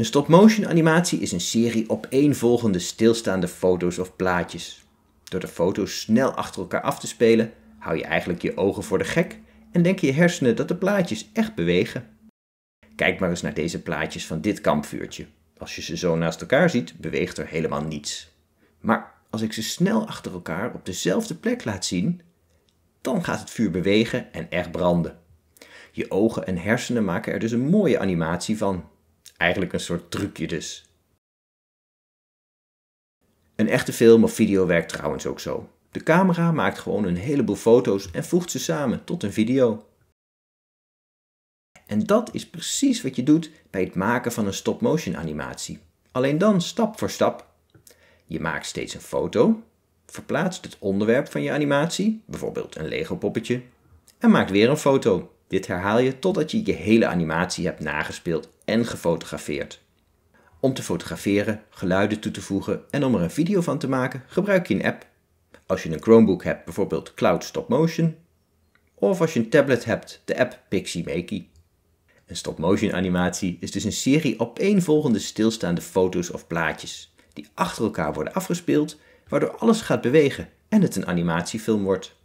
Een stop-motion animatie is een serie opeenvolgende stilstaande foto's of plaatjes. Door de foto's snel achter elkaar af te spelen, hou je eigenlijk je ogen voor de gek en denken je hersenen dat de plaatjes echt bewegen. Kijk maar eens naar deze plaatjes van dit kampvuurtje. Als je ze zo naast elkaar ziet, beweegt er helemaal niets. Maar als ik ze snel achter elkaar op dezelfde plek laat zien, dan gaat het vuur bewegen en echt branden. Je ogen en hersenen maken er dus een mooie animatie van. Eigenlijk een soort trucje dus. Een echte film of video werkt trouwens ook zo. De camera maakt gewoon een heleboel foto's en voegt ze samen tot een video. En dat is precies wat je doet bij het maken van een stop-motion animatie. Alleen dan stap voor stap. Je maakt steeds een foto, verplaatst het onderwerp van je animatie, bijvoorbeeld een Lego poppetje, en maakt weer een foto, dit herhaal je totdat je je hele animatie hebt nagespeeld en gefotografeerd. Om te fotograferen, geluiden toe te voegen en om er een video van te maken, gebruik je een app. Als je een Chromebook hebt, bijvoorbeeld Cloud Stop Motion. Of als je een tablet hebt, de app Pixie Een stop-motion animatie is dus een serie opeenvolgende stilstaande foto's of plaatjes, die achter elkaar worden afgespeeld, waardoor alles gaat bewegen en het een animatiefilm wordt.